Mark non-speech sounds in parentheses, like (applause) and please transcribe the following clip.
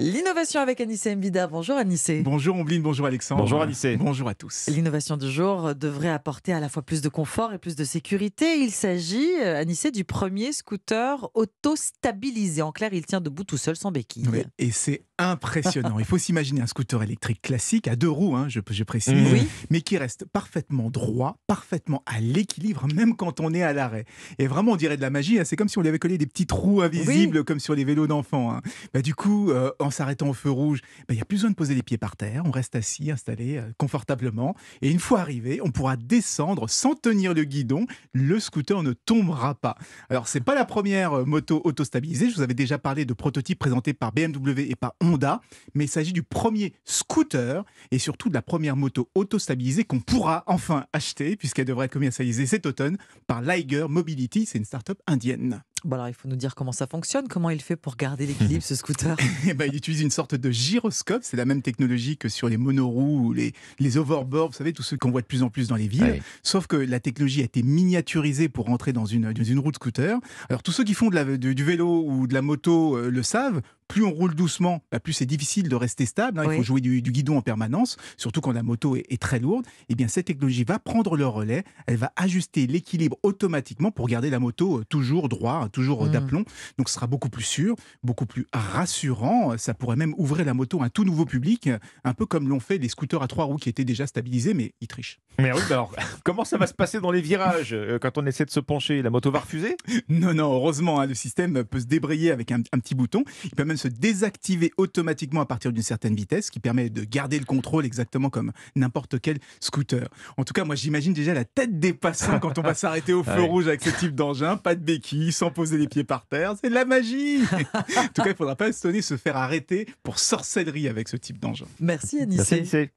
L'innovation avec Anissé Mbida. Bonjour Anissé. Bonjour Ombline, bonjour Alexandre. Bonjour Anissé. Bonjour à tous. L'innovation du jour devrait apporter à la fois plus de confort et plus de sécurité. Il s'agit, euh, Anissé, du premier scooter auto-stabilisé. En clair, il tient debout tout seul sans béquille. et c'est impressionnant. il faut s'imaginer un scooter électrique classique à deux roues, hein, je, précise, oui. mais qui reste parfaitement droit, parfaitement à l'équilibre, même quand on est à l'arrêt. Et vraiment, on dirait de la magie. Hein. C'est comme si on lui avait collé des petites roues invisibles, comme sur les vélos d'enfants. Hein. Bah, du coup, euh, en s'arrêtant au feu rouge, ben, il n'y a plus besoin de poser les pieds par terre, on reste assis, installé euh, confortablement. Et une fois arrivé, on pourra descendre sans tenir le guidon, le scooter ne tombera pas. Alors, ce n'est pas la première euh, moto auto-stabilisée, je vous avais déjà parlé de prototypes présentés par BMW et par Honda, mais il s'agit du premier scooter et surtout de la première moto auto-stabilisée qu'on pourra enfin acheter, puisqu'elle devrait être commercialisée cet automne par Liger Mobility, c'est une start-up indienne. Bon bah alors, il faut nous dire comment ça fonctionne, comment il fait pour garder l'équilibre ce scooter (laughs) et eh ben, Il utilise une sorte de gyroscope, c'est la même technologie que sur les monoroues ou les, les overboards, vous savez, tous ceux qu'on voit de plus en plus dans les villes, sauf que la technologie a été miniaturisée pour rentrer dans une, dans une roue scooter. Alors tous ceux qui font de du vélo ou de la moto euh, le savent, plus on roule doucement, bah, plus c'est difficile de rester stable. Hein. Il faut jouer du, guidon en permanence, surtout quand la moto est, très lourde. Et eh bien, cette technologie va prendre le relais. Elle va ajuster l'équilibre automatiquement pour garder la moto euh, toujours droit, hein, toujours euh, d'aplomb. Mm. Donc, ce sera beaucoup plus sûr, beaucoup plus rassurant. Euh, ça pourrait même ouvrir la moto à un tout nouveau public, un peu comme l'ont fait les scooters à trois roues qui étaient déjà stabilisés, mais ils trichent. Mais alors, (laughs) comment ça va se passer dans les virages quand on essaie de se pencher La moto va refuser Non, non, heureusement, hein, le système peut se débrayer avec un, petit bouton. Il peut même se désactiver automatiquement à partir d'une certaine vitesse, qui permet de garder le contrôle exactement comme n'importe quel scooter. En tout cas, moi j'imagine déjà la tête des passants quand on va s'arrêter au ah feu rouge avec ce type d'engin, pas de béquilles sans poser les pieds par terre, c'est de la magie. (laughs) en tout cas, il ne faudra pas se faire arrêter pour sorcellerie avec ce type d'engin. Merci Anissé.